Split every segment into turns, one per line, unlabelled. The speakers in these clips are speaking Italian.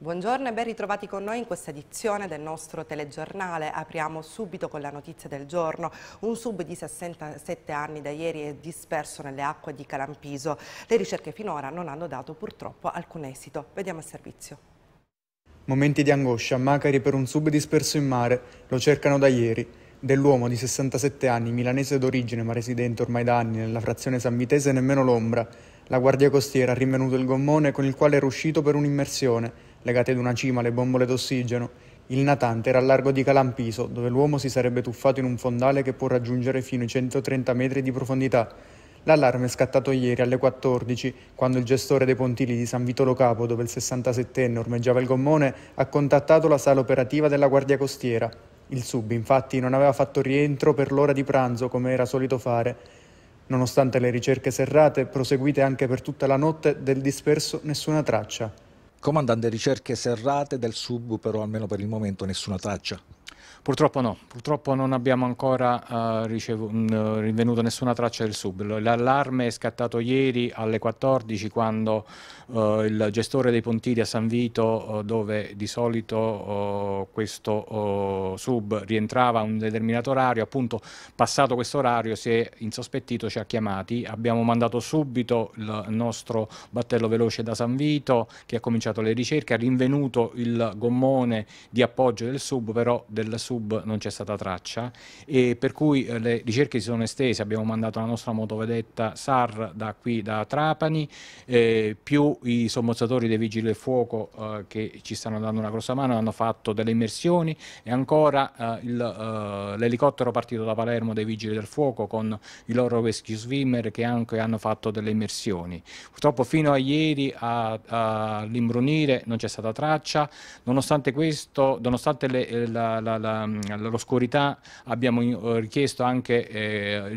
Buongiorno e ben ritrovati con noi in questa edizione del nostro telegiornale. Apriamo subito con la notizia del giorno. Un sub di 67 anni da ieri è disperso nelle acque di Calampiso. Le ricerche finora non hanno dato purtroppo alcun esito. Vediamo il servizio.
Momenti di angoscia Macari per un sub disperso in mare. Lo cercano da ieri. Dell'uomo di 67 anni, milanese d'origine ma residente ormai da anni nella frazione sanvitese, nemmeno l'ombra. La guardia costiera ha rinvenuto il gommone con il quale era uscito per un'immersione legate ad una cima le bombole d'ossigeno, il natante era al largo di Calampiso, dove l'uomo si sarebbe tuffato in un fondale che può raggiungere fino ai 130 metri di profondità. L'allarme è scattato ieri alle 14, quando il gestore dei pontili di San Vitolo Capo, dove il 67enne ormeggiava il gommone, ha contattato la sala operativa della Guardia Costiera. Il sub, infatti, non aveva fatto rientro per l'ora di pranzo, come era solito fare. Nonostante le ricerche serrate, proseguite anche per tutta la notte, del disperso nessuna traccia. Comandante ricerche serrate del
sub, però almeno per il momento nessuna traccia. Purtroppo no, purtroppo non abbiamo ancora uh, eh, ricevuto, mh, rinvenuto nessuna traccia del sub. L'allarme è scattato ieri alle 14 quando uh, il gestore dei pontili a San Vito, uh, dove di solito oh, questo oh, sub rientrava a un determinato orario, appunto passato questo orario si è insospettito, ci ha chiamati, abbiamo mandato subito il nostro battello veloce da San Vito che ha cominciato le ricerche, ha rinvenuto il gommone di appoggio del sub, però del sub sub non c'è stata traccia e per cui eh, le ricerche si sono estese, abbiamo mandato la nostra motovedetta SAR da qui da Trapani, eh, più i sommozzatori dei vigili del fuoco eh, che ci stanno dando una grossa mano, hanno fatto delle immersioni e ancora eh, eh l'elicottero partito da Palermo dei vigili del fuoco con i loro rescue swimmer che anche hanno fatto delle immersioni. Purtroppo fino a ieri all'imbrunire non c'è stata traccia, nonostante questo, nonostante le, eh, la, la, la Ehm, l'oscurità abbiamo eh, richiesto anche eh, eh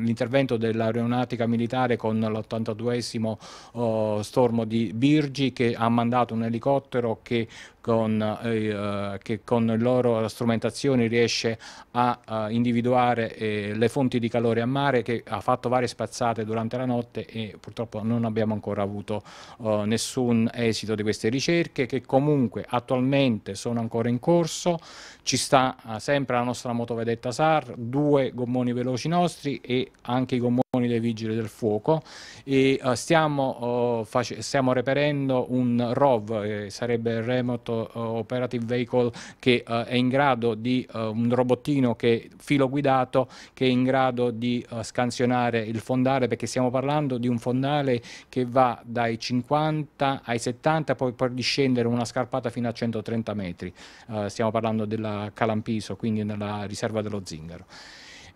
l'intervento uh, dell'aeronautica militare con l'82esimo uh, stormo di Birgi che ha mandato un elicottero che con, eh, eh, che con la loro strumentazione riesce a, a individuare eh, le fonti di calore a mare che ha fatto varie spazzate durante la notte e purtroppo non abbiamo ancora avuto eh, nessun esito di queste ricerche che comunque attualmente sono ancora in corso, ci sta eh, sempre la nostra motovedetta SAR, due gommoni veloci nostri e anche i gommoni dei vigili del fuoco e eh, stiamo, oh, stiamo reperendo un ROV, che sarebbe il Remote appunto eh, operative vehicle che eh, è in grado di eh, un robottino che filo guidato che è in grado di scansionare il fondale perché stiamo parlando di un fondale che va dai 50 ai 70 poi per discendere una scarpata fino a 130 metri. stiamo parlando della Calampiso, quindi nella riserva dello Zingaro.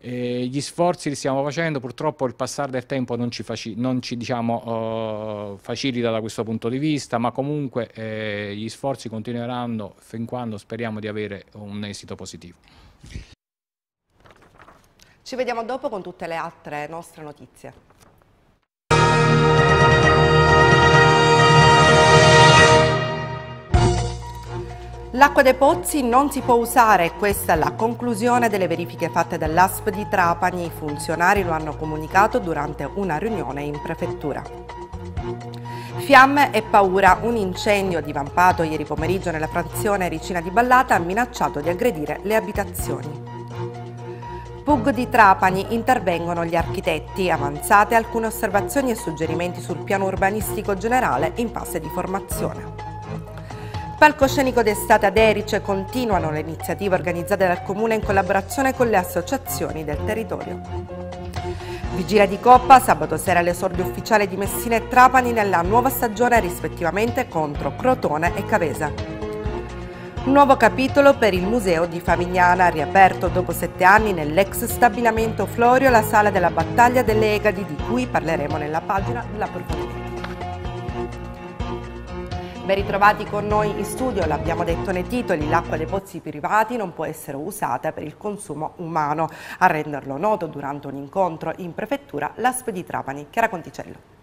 Eh, gli sforzi li stiamo facendo, purtroppo il passare del tempo non ci, faci non ci diciamo, eh, facilita da questo punto di vista, ma comunque eh, gli sforzi continueranno fin quando speriamo di avere un esito positivo.
Ci vediamo dopo con tutte le altre nostre notizie. L'acqua dei pozzi non si può usare, questa è la conclusione delle verifiche fatte dall'ASP di Trapani, i funzionari lo hanno comunicato durante una riunione in prefettura. Fiamme e paura, un incendio divampato ieri pomeriggio nella frazione Ricina di Ballata ha minacciato di aggredire le abitazioni. PUG di Trapani intervengono gli architetti, avanzate alcune osservazioni e suggerimenti sul piano urbanistico generale in fase di formazione. Palcoscenico d'estate ad Erice continuano le iniziative organizzate dal Comune in collaborazione con le associazioni del territorio. Vigilia di Coppa, sabato sera l'esordio ufficiale di Messina e Trapani nella nuova stagione rispettivamente contro Crotone e Cavesa. Nuovo capitolo per il Museo di Favignana, riaperto dopo sette anni nell'ex stabilimento Florio, la sala della battaglia delle Egadi, di cui parleremo nella pagina della Profonda. Ben ritrovati con noi in studio, l'abbiamo detto nei titoli, l'acqua dei pozzi privati non può essere usata per il consumo umano. A renderlo noto durante un incontro in prefettura l'ASP di Trapani, Chiara Conticello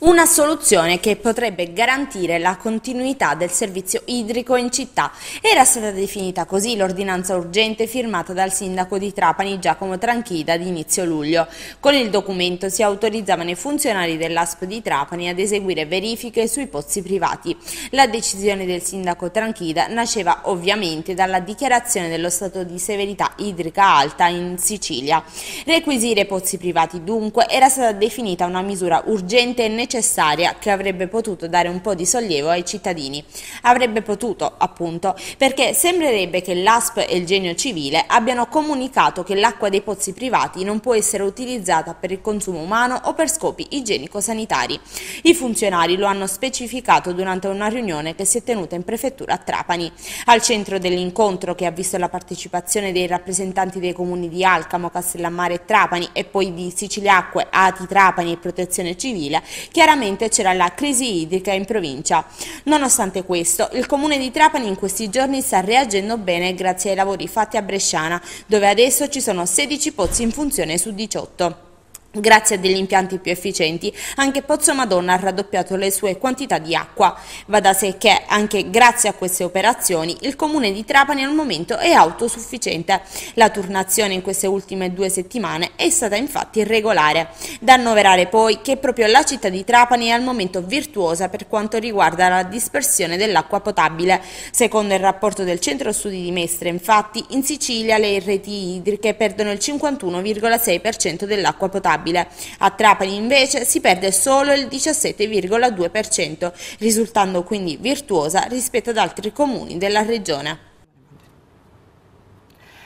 una soluzione che potrebbe garantire la continuità del servizio idrico in città. Era stata definita così l'ordinanza urgente firmata dal sindaco di Trapani Giacomo Tranchida ad inizio luglio. Con il documento si autorizzavano i funzionari dell'ASP di Trapani ad eseguire verifiche sui pozzi privati. La decisione del sindaco Tranchida nasceva ovviamente dalla dichiarazione dello stato di severità idrica alta in Sicilia. Requisire pozzi privati dunque era stata definita una misura urgente e necessaria necessaria che avrebbe potuto dare un po' di sollievo ai cittadini. Avrebbe potuto, appunto, perché sembrerebbe che l'ASP e il genio civile abbiano comunicato che l'acqua dei pozzi privati non può essere utilizzata per il consumo umano o per scopi igienico-sanitari. I funzionari lo hanno specificato durante una riunione che si è tenuta in prefettura a Trapani. Al centro dell'incontro, che ha visto la partecipazione dei rappresentanti dei comuni di Alcamo, Castellammare e Trapani e poi di Siciliacque, Ati Trapani e Protezione Civile, che chiaramente c'era la crisi idrica in provincia. Nonostante questo, il comune di Trapani in questi giorni sta reagendo bene grazie ai lavori fatti a Bresciana, dove adesso ci sono 16 pozzi in funzione su 18. Grazie a degli impianti più efficienti, anche Pozzo Madonna ha raddoppiato le sue quantità di acqua. Va da sé che, anche grazie a queste operazioni, il comune di Trapani al momento è autosufficiente. La turnazione in queste ultime due settimane è stata infatti irregolare. Da annoverare poi che proprio la città di Trapani è al momento virtuosa per quanto riguarda la dispersione dell'acqua potabile. Secondo il rapporto del Centro Studi di Mestre, infatti, in Sicilia le reti idriche perdono il 51,6% dell'acqua potabile stabile. A Trapani invece si perde solo il 17,2%, risultando quindi virtuosa rispetto ad altri
comuni della regione.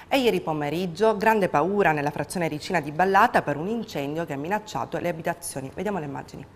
E ieri pomeriggio grande paura nella frazione ricina di Ballata per un incendio che ha minacciato le abitazioni. Vediamo le immagini.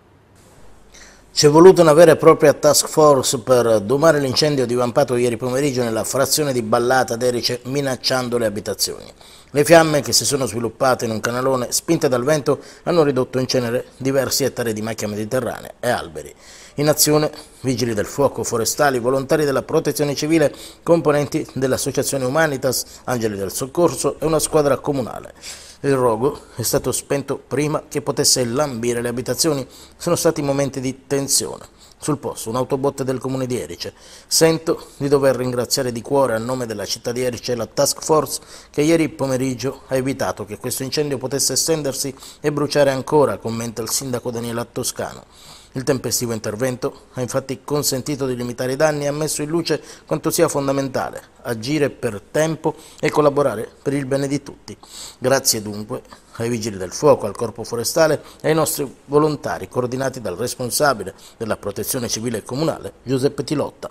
C'è voluta una vera e propria task force per domare l'incendio divampato ieri pomeriggio nella frazione di Ballata d'Erice minacciando le abitazioni. Le fiamme, che si sono sviluppate in un canalone spinte dal vento, hanno ridotto in cenere diversi ettari di macchia mediterranea e alberi. In azione vigili del fuoco, forestali, volontari della protezione civile, componenti dell'associazione Humanitas, Angeli del Soccorso e una squadra comunale. Il rogo è stato spento prima che potesse lambire le abitazioni. Sono stati momenti di tensione. Sul posto, un autobot del comune di Erice. Sento di dover ringraziare di cuore a nome della città di Erice la task force che ieri pomeriggio ha evitato che questo incendio potesse estendersi e bruciare ancora, commenta il sindaco Daniela Toscano. Il tempestivo intervento ha infatti consentito di limitare i danni e ha messo in luce quanto sia fondamentale agire per tempo e collaborare per il bene di tutti. Grazie dunque ai Vigili del Fuoco, al Corpo Forestale e ai nostri volontari coordinati dal responsabile della Protezione Civile e Comunale, Giuseppe Tilotta.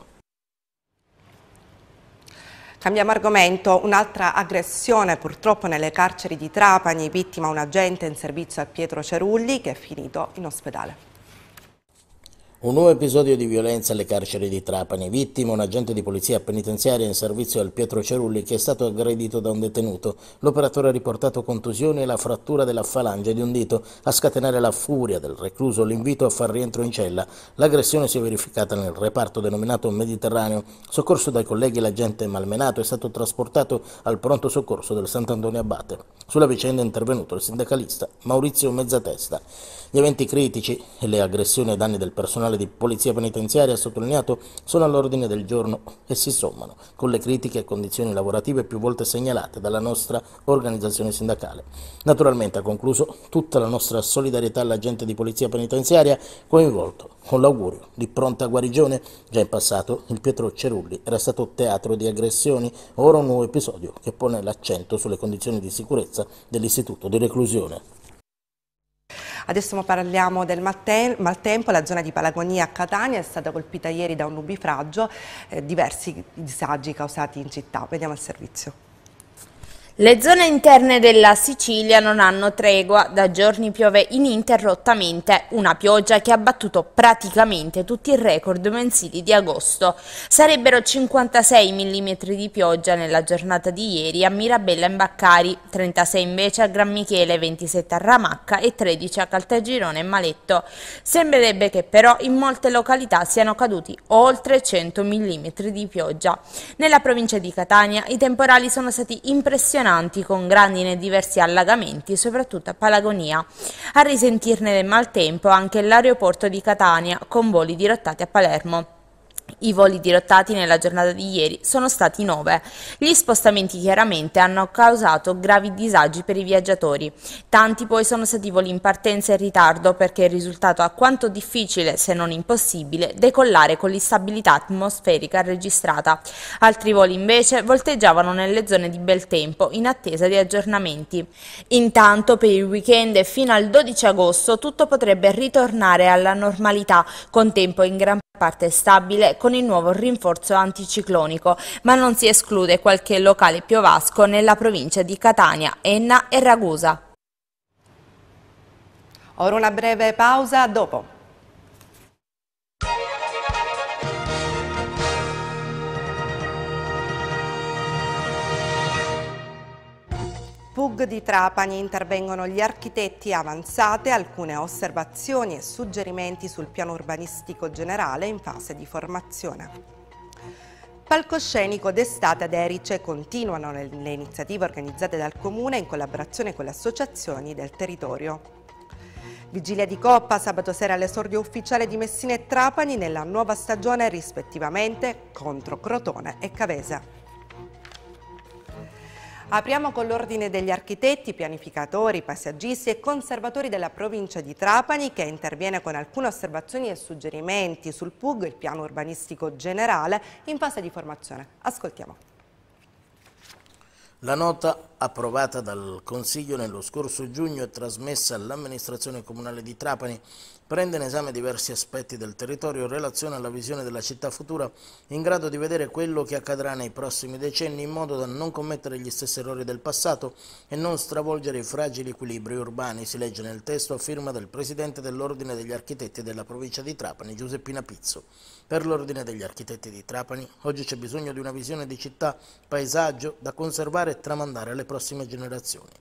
Cambiamo argomento, un'altra aggressione purtroppo nelle carceri di Trapani, vittima un agente in servizio a Pietro Cerulli che è finito in ospedale.
Un nuovo episodio di violenza alle carceri di Trapani. Vittima un agente di polizia penitenziaria in servizio al Pietro Cerulli che è stato aggredito da un detenuto. L'operatore ha riportato contusioni e la frattura della falange di un dito. A scatenare la furia del recluso l'invito a far rientro in cella. L'aggressione si è verificata nel reparto denominato Mediterraneo. Soccorso dai colleghi l'agente malmenato è stato trasportato al pronto soccorso del Sant'Antonio Abate. Sulla vicenda è intervenuto il sindacalista Maurizio Mezzatesta. Gli eventi critici e le aggressioni ai danni del personale di polizia penitenziaria, sottolineato, sono all'ordine del giorno e si sommano con le critiche e condizioni lavorative più volte segnalate dalla nostra organizzazione sindacale. Naturalmente ha concluso tutta la nostra solidarietà all'agente di polizia penitenziaria coinvolto, con l'augurio di pronta guarigione. Già in passato il Pietro Cerulli era stato teatro di aggressioni, ora un nuovo episodio che pone l'accento sulle condizioni di sicurezza dell'istituto di reclusione.
Adesso parliamo del maltempo, la zona di Palagonia a Catania è stata colpita ieri da un nubifragio, eh, diversi disagi causati in città. Vediamo il servizio.
Le zone interne della Sicilia non hanno tregua, da giorni piove ininterrottamente, una pioggia che ha battuto praticamente tutti i record mensili di agosto. Sarebbero 56 mm di pioggia nella giornata di ieri a Mirabella in Baccari, 36 invece a Gran Michele, 27 a Ramacca e 13 a Caltagirone e Maletto. Sembrerebbe che però in molte località siano caduti oltre 100 mm di pioggia. Nella provincia di Catania i temporali sono stati impressionanti impressionanti con grandine e diversi allagamenti, soprattutto a Palagonia. A risentirne del maltempo anche l'aeroporto di Catania con voli dirottati a Palermo. I voli dirottati nella giornata di ieri sono stati 9. Gli spostamenti chiaramente hanno causato gravi disagi per i viaggiatori. Tanti poi sono stati voli in partenza in ritardo perché è risultato alquanto difficile, se non impossibile, decollare con l'instabilità atmosferica registrata. Altri voli invece volteggiavano nelle zone di bel tempo in attesa di aggiornamenti. Intanto per il weekend fino al 12 agosto tutto potrebbe ritornare alla normalità con tempo in gran parte stabile con con il nuovo rinforzo anticiclonico, ma non si esclude qualche locale piovasco nella provincia di Catania,
Enna e Ragusa. Ora una breve pausa, dopo. PUG di Trapani intervengono gli architetti avanzate, alcune osservazioni e suggerimenti sul piano urbanistico generale in fase di formazione. Palcoscenico d'estate ad Erice continuano le, le iniziative organizzate dal Comune in collaborazione con le associazioni del territorio. Vigilia di Coppa, sabato sera all'esordio ufficiale di Messina e Trapani nella nuova stagione rispettivamente contro Crotone e Cavese. Apriamo con l'Ordine degli Architetti, Pianificatori, Passaggisti e Conservatori della provincia di Trapani che interviene con alcune osservazioni e suggerimenti sul PUG, il piano urbanistico generale, in fase di formazione. Ascoltiamo.
La nota approvata dal Consiglio nello scorso giugno e trasmessa all'amministrazione comunale di Trapani prende in esame diversi aspetti del territorio in relazione alla visione della città futura in grado di vedere quello che accadrà nei prossimi decenni in modo da non commettere gli stessi errori del passato e non stravolgere i fragili equilibri urbani, si legge nel testo a firma del Presidente dell'Ordine degli Architetti della provincia di Trapani, Giuseppina Pizzo. Per l'Ordine degli Architetti di Trapani oggi c'è bisogno di una visione di città, paesaggio da conservare e tramandare alle prossime generazioni.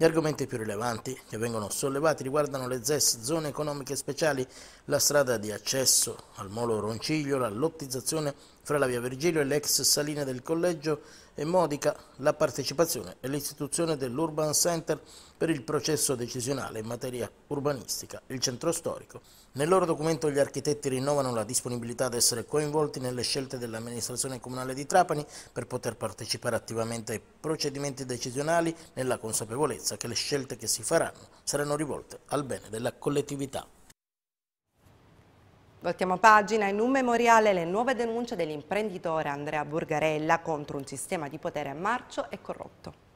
Gli argomenti più rilevanti che vengono sollevati riguardano le ZES, zone economiche speciali, la strada di accesso al molo Ronciglio, la lottizzazione fra la via Virgilio e l'ex salina del collegio e modica la partecipazione e l'istituzione dell'Urban Center per il processo decisionale in materia urbanistica, il centro storico. Nel loro documento gli architetti rinnovano la disponibilità ad essere coinvolti nelle scelte dell'amministrazione comunale di Trapani per poter partecipare attivamente ai procedimenti decisionali nella consapevolezza che le scelte che si faranno saranno rivolte al bene della collettività.
Voltiamo pagina in un memoriale le nuove denunce dell'imprenditore Andrea Burgarella contro un sistema di potere marcio e corrotto.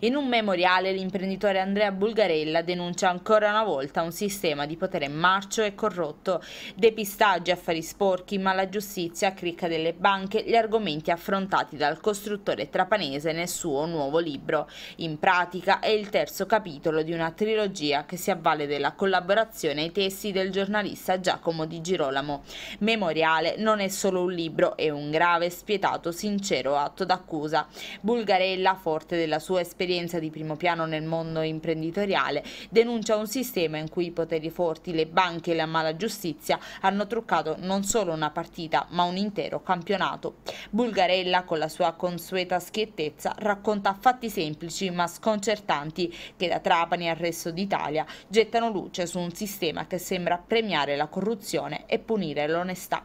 In un memoriale l'imprenditore Andrea Bulgarella denuncia ancora una volta un sistema di potere marcio e corrotto, depistaggi, affari sporchi, mala giustizia, cricca delle banche, gli argomenti affrontati dal costruttore trapanese nel suo nuovo libro. In pratica è il terzo capitolo di una trilogia che si avvale della collaborazione ai testi del giornalista Giacomo Di Girolamo. Memoriale non è solo un libro, è un grave, spietato, sincero atto d'accusa. Bulgarella, forte della sua esperienza, esperienza di primo piano nel mondo imprenditoriale, denuncia un sistema in cui i poteri forti, le banche e la mala giustizia hanno truccato non solo una partita ma un intero campionato. Bulgarella, con la sua consueta schiettezza, racconta fatti semplici ma sconcertanti che da Trapani al resto d'Italia gettano luce su un sistema che sembra premiare la corruzione e punire l'onestà.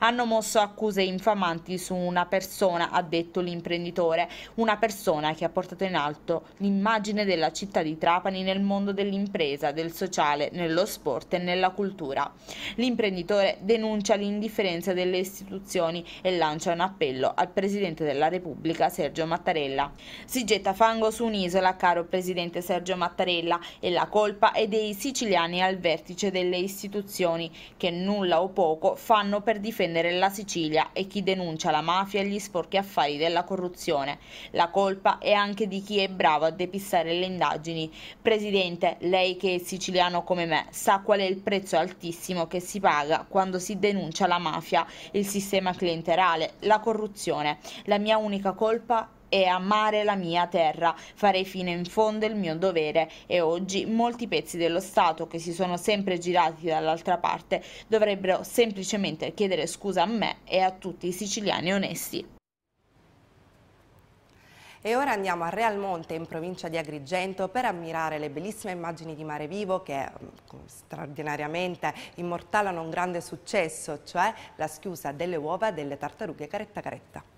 Hanno mosso accuse infamanti su una persona, ha detto l'imprenditore, una persona che ha portato in alto l'immagine della città di Trapani nel mondo dell'impresa, del sociale, nello sport e nella cultura. L'imprenditore denuncia l'indifferenza delle istituzioni e lancia un appello al Presidente della Repubblica Sergio Mattarella. Si getta fango su un'isola, caro Presidente Sergio Mattarella, e la colpa è dei siciliani al vertice delle istituzioni che nulla o poco fanno per per difendere la Sicilia e chi denuncia la mafia e gli sporchi affari della corruzione. La colpa è anche di chi è bravo a depistare le indagini. Presidente, lei che è siciliano come me sa qual è il prezzo altissimo che si paga quando si denuncia la mafia, il sistema clienterale, la corruzione. La mia unica colpa è e amare la mia terra, farei fino in fondo il mio dovere e oggi molti pezzi dello Stato che si sono sempre girati dall'altra parte dovrebbero semplicemente chiedere scusa a me e a tutti i siciliani onesti.
E ora andiamo a Real Monte in provincia di Agrigento per ammirare le bellissime immagini di Mare Vivo che mm, straordinariamente immortalano un grande successo, cioè la schiusa delle uova delle tartarughe caretta caretta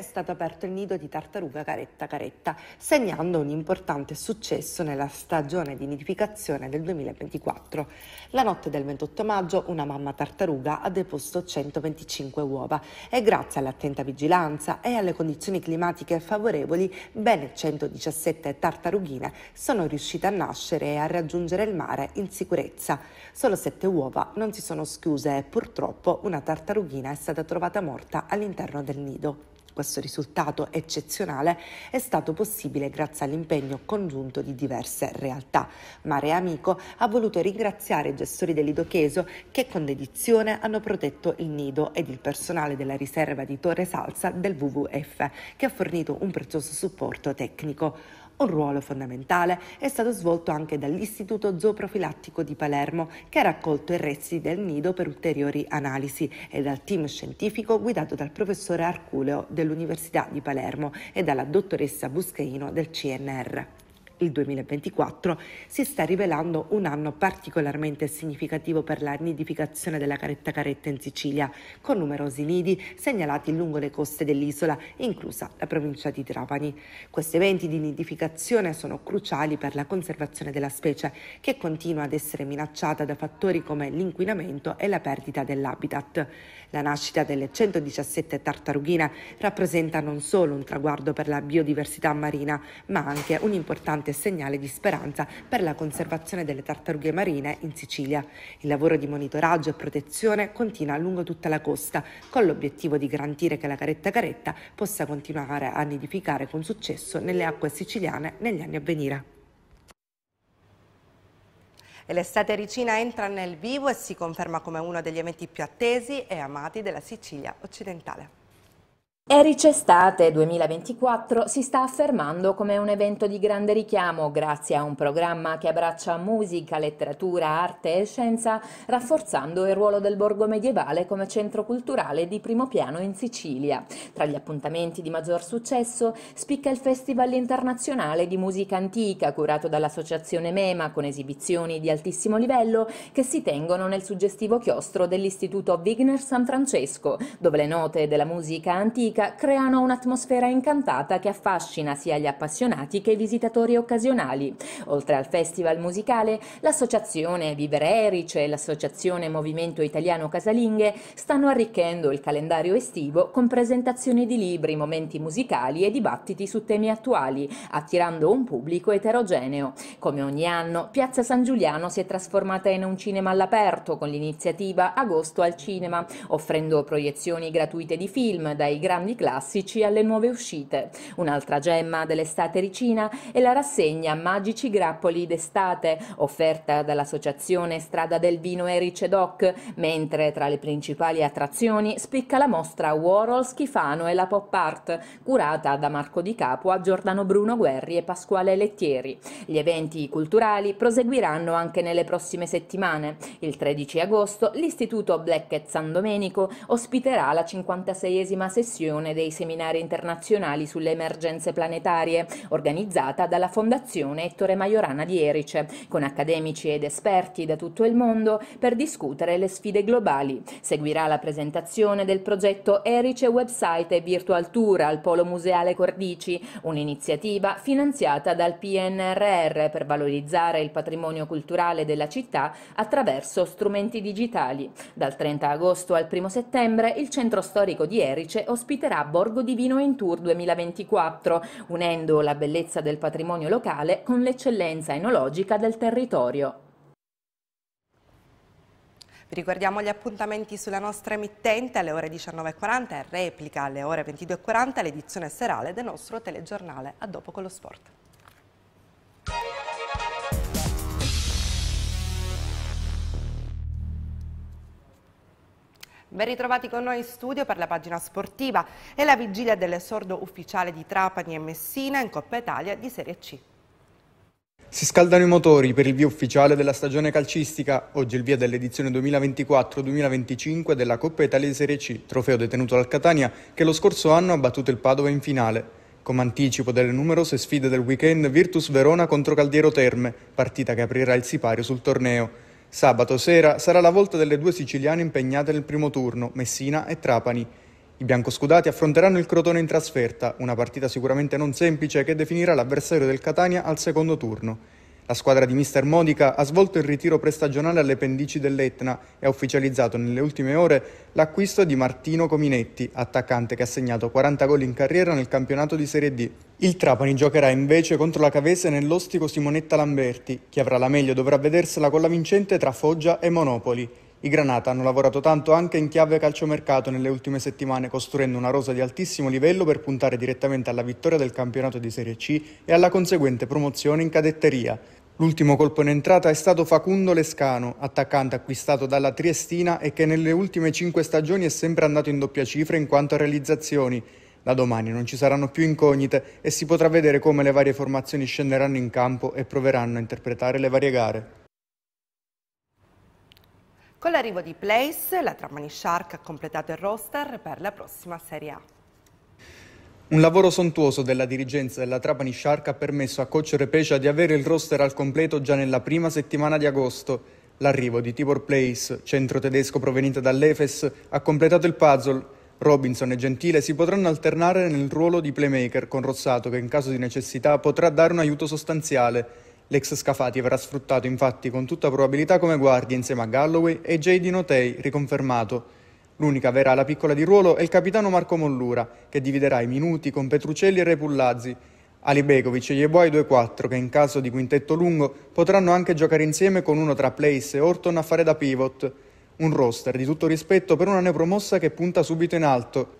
è stato aperto il nido di tartaruga caretta caretta, segnando un importante successo nella stagione di nidificazione del 2024. La notte del 28 maggio una mamma tartaruga ha deposto 125 uova e grazie all'attenta vigilanza e alle condizioni climatiche favorevoli ben 117 tartarughine sono riuscite a nascere e a raggiungere il mare in sicurezza. Solo 7 uova non si sono schiuse e purtroppo una tartarughina è stata trovata morta all'interno del nido. Questo risultato eccezionale è stato possibile grazie all'impegno congiunto di diverse realtà. Mare Amico ha voluto ringraziare i gestori dell'Idocheso che con dedizione hanno protetto il nido ed il personale della riserva di Torre Salsa del WWF che ha fornito un prezioso supporto tecnico. Un ruolo fondamentale è stato svolto anche dall'Istituto Zooprofilattico di Palermo, che ha raccolto i resti del nido per ulteriori analisi, e dal team scientifico guidato dal professore Arculeo dell'Università di Palermo e dalla dottoressa Buscaino del CNR il 2024, si sta rivelando un anno particolarmente significativo per la nidificazione della caretta caretta in Sicilia, con numerosi nidi segnalati lungo le coste dell'isola, inclusa la provincia di Trapani. Questi eventi di nidificazione sono cruciali per la conservazione della specie, che continua ad essere minacciata da fattori come l'inquinamento e la perdita dell'habitat. La nascita delle 117 tartarughine rappresenta non solo un traguardo per la biodiversità marina, ma anche un importante segnale di speranza per la conservazione delle tartarughe marine in Sicilia. Il lavoro di monitoraggio e protezione continua lungo tutta la costa, con l'obiettivo di garantire che la caretta caretta possa continuare a nidificare con successo nelle acque siciliane negli anni a venire l'estate ricina entra nel vivo e si conferma come uno degli eventi più attesi e amati della Sicilia occidentale.
Erice Estate 2024 si sta affermando come un evento di grande richiamo grazie a un programma che abbraccia musica, letteratura, arte e scienza, rafforzando il ruolo del borgo medievale come centro culturale di primo piano in Sicilia. Tra gli appuntamenti di maggior successo spicca il Festival internazionale di musica antica curato dall'associazione MEMA con esibizioni di altissimo livello che si tengono nel suggestivo chiostro dell'Istituto Wigner San Francesco, dove le note della musica antica antica creano un'atmosfera incantata che affascina sia gli appassionati che i visitatori occasionali. Oltre al festival musicale, l'associazione Vivere Erice e l'associazione Movimento Italiano Casalinghe stanno arricchendo il calendario estivo con presentazioni di libri, momenti musicali e dibattiti su temi attuali, attirando un pubblico eterogeneo. Come ogni anno, Piazza San Giuliano si è trasformata in un cinema all'aperto con l'iniziativa Agosto al cinema, offrendo proiezioni gratuite di film dai grandi grandi classici alle nuove uscite. Un'altra gemma dell'estate ricina è la rassegna Magici Grappoli d'estate, offerta dall'associazione Strada del Vino Erice Doc, mentre tra le principali attrazioni spicca la mostra Warhol, Schifano e la Pop Art, curata da Marco Di Capo a Giordano Bruno Guerri e Pasquale Lettieri. Gli eventi culturali proseguiranno anche nelle prossime settimane. Il 13 agosto l'Istituto Black San Domenico ospiterà la 56esima sessione occasione dei seminari internazionali sulle emergenze planetarie, organizzata dalla Fondazione Ettore Majorana di Erice, con accademici ed esperti da tutto il mondo per discutere le sfide globali. Seguirà la presentazione del progetto Erice Website e Virtual Tour al Polo Museale Cordici, un'iniziativa finanziata dal PNRR per valorizzare il patrimonio culturale della città attraverso strumenti digitali. Dal 30 agosto al 1 settembre il centro storico di Erice ospiterà ospiterà Borgo Divino in Tour 2024, unendo la bellezza del patrimonio locale con l'eccellenza enologica del territorio.
ricordiamo gli appuntamenti sulla nostra emittente alle ore 19.40 e replica alle ore 22.40 l'edizione serale del nostro telegiornale. A dopo con lo sport. Ben ritrovati con noi in studio per la pagina sportiva e la vigilia dell'esordo ufficiale di Trapani e Messina in Coppa Italia di Serie C.
Si scaldano i motori per il via ufficiale della stagione calcistica, oggi il via dell'edizione 2024-2025 della Coppa Italia di Serie C, trofeo detenuto dal Catania che lo scorso anno ha battuto il Padova in finale. Come anticipo delle numerose sfide del weekend Virtus Verona contro Caldiero Terme, partita che aprirà il sipario sul torneo. Sabato sera sarà la volta delle due siciliane impegnate nel primo turno, Messina e Trapani. I biancoscudati affronteranno il Crotone in trasferta, una partita sicuramente non semplice che definirà l'avversario del Catania al secondo turno. La squadra di Mister Modica ha svolto il ritiro prestagionale alle pendici dell'Etna e ha ufficializzato nelle ultime ore l'acquisto di Martino Cominetti, attaccante che ha segnato 40 gol in carriera nel campionato di Serie D. Il Trapani giocherà invece contro la Cavese nell'ostico Simonetta Lamberti. Chi avrà la meglio dovrà vedersela con la vincente tra Foggia e Monopoli. I Granata hanno lavorato tanto anche in chiave calciomercato nelle ultime settimane, costruendo una rosa di altissimo livello per puntare direttamente alla vittoria del campionato di Serie C e alla conseguente promozione in cadetteria. L'ultimo colpo in entrata è stato Facundo Lescano, attaccante acquistato dalla Triestina e che nelle ultime cinque stagioni è sempre andato in doppia cifra in quanto a realizzazioni. Da domani non ci saranno più incognite e si potrà vedere come le varie formazioni scenderanno in campo e proveranno a interpretare le varie gare.
Con l'arrivo di Place, la Tramani Shark ha completato il roster per la prossima Serie A.
Un lavoro sontuoso della dirigenza della Trapani Shark ha permesso a coach Repecia di avere il roster al completo già nella prima settimana di agosto. L'arrivo di Tibor Place, centro tedesco proveniente dall'Efes, ha completato il puzzle. Robinson e Gentile si potranno alternare nel ruolo di playmaker con Rossato che in caso di necessità potrà dare un aiuto sostanziale. L'ex Scafati verrà sfruttato infatti con tutta probabilità come guardia insieme a Galloway e J.D. Notei, riconfermato. L'unica verrà la piccola di ruolo è il capitano Marco Mollura, che dividerà i minuti con Petrucelli e Repullazzi. Alibegovic e Yeboy 2-4 che in caso di quintetto lungo potranno anche giocare insieme con uno tra Place e Orton a fare da pivot. Un roster di tutto rispetto per una neopromossa che punta subito in alto.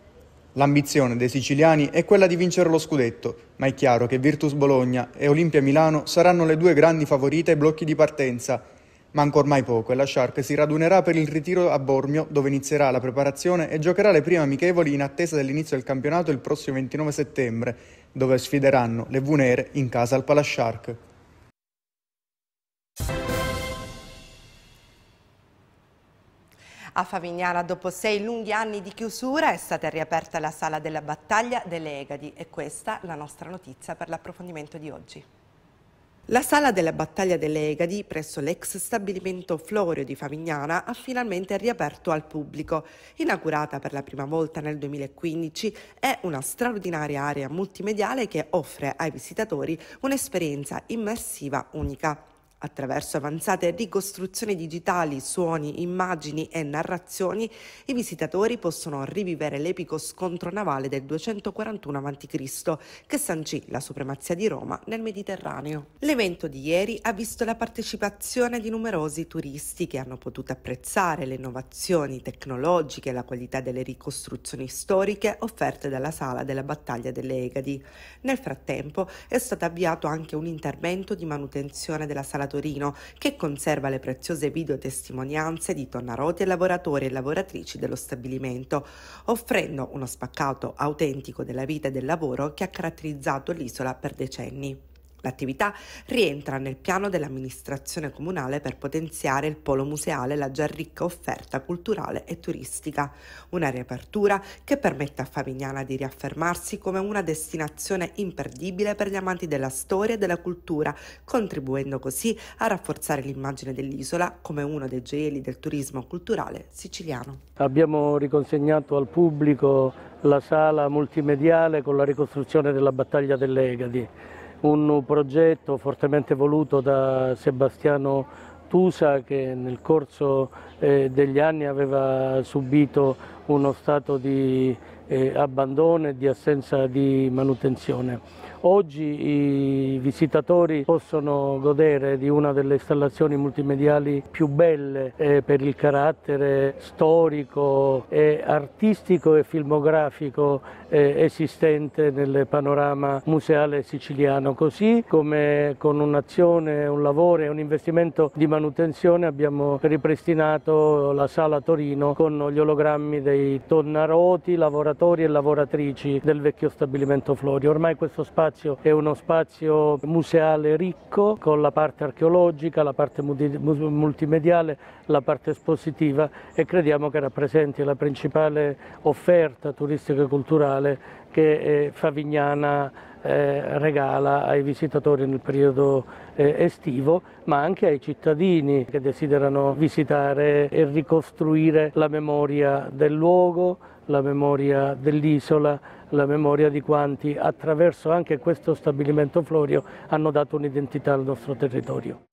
L'ambizione dei siciliani è quella di vincere lo scudetto, ma è chiaro che Virtus Bologna e Olimpia Milano saranno le due grandi favorite ai blocchi di partenza ma Manca mai poco e la Shark si radunerà per il ritiro a Bormio, dove inizierà la preparazione e giocherà le prime amichevoli in attesa dell'inizio del campionato il prossimo 29 settembre, dove sfideranno le Vunere in casa al Palashark.
A Favignana, dopo sei lunghi anni di chiusura, è stata riaperta la sala della battaglia delle Egadi e questa è la nostra notizia per l'approfondimento di oggi. La sala della battaglia delle Egadi presso l'ex stabilimento Florio di Favignana ha finalmente riaperto al pubblico. Inaugurata per la prima volta nel 2015, è una straordinaria area multimediale che offre ai visitatori un'esperienza immersiva unica. Attraverso avanzate ricostruzioni digitali, suoni, immagini e narrazioni, i visitatori possono rivivere l'epico scontro navale del 241 a.C. che sancì la supremazia di Roma nel Mediterraneo. L'evento di ieri ha visto la partecipazione di numerosi turisti che hanno potuto apprezzare le innovazioni tecnologiche e la qualità delle ricostruzioni storiche offerte dalla sala della battaglia delle Egadi. Nel frattempo è stato avviato anche un intervento di manutenzione della sala Torino, che conserva le preziose videotestimonianze di Tonnaroti e lavoratori e lavoratrici dello stabilimento, offrendo uno spaccato autentico della vita e del lavoro che ha caratterizzato l'isola per decenni. L'attività rientra nel piano dell'amministrazione comunale per potenziare il polo museale e la già ricca offerta culturale e turistica, una riapertura che permette a Favignana di riaffermarsi come una destinazione imperdibile per gli amanti della storia e della cultura, contribuendo così a rafforzare l'immagine dell'isola come uno dei gioielli del turismo culturale siciliano.
Abbiamo riconsegnato al pubblico la sala multimediale con la ricostruzione della battaglia dell'Egadi un progetto fortemente voluto da Sebastiano Tusa che nel corso eh, degli anni aveva subito uno stato di eh, abbandono e di assenza di manutenzione. Oggi i visitatori possono godere di una delle installazioni multimediali più belle eh, per il carattere storico, artistico e filmografico esistente nel panorama museale siciliano, così come con un'azione, un lavoro e un investimento di manutenzione abbiamo ripristinato la sala Torino con gli ologrammi dei tonnaroti, lavoratori e lavoratrici del vecchio stabilimento Flori. Ormai questo spazio è uno spazio museale ricco con la parte archeologica, la parte multimediale, la parte espositiva e crediamo che rappresenti la principale offerta turistica e culturale culturale che eh, Favignana eh, regala ai visitatori nel periodo eh, estivo, ma anche ai cittadini che desiderano visitare e ricostruire la memoria del luogo, la memoria dell'isola, la memoria di quanti attraverso anche questo stabilimento Florio hanno dato un'identità al nostro territorio.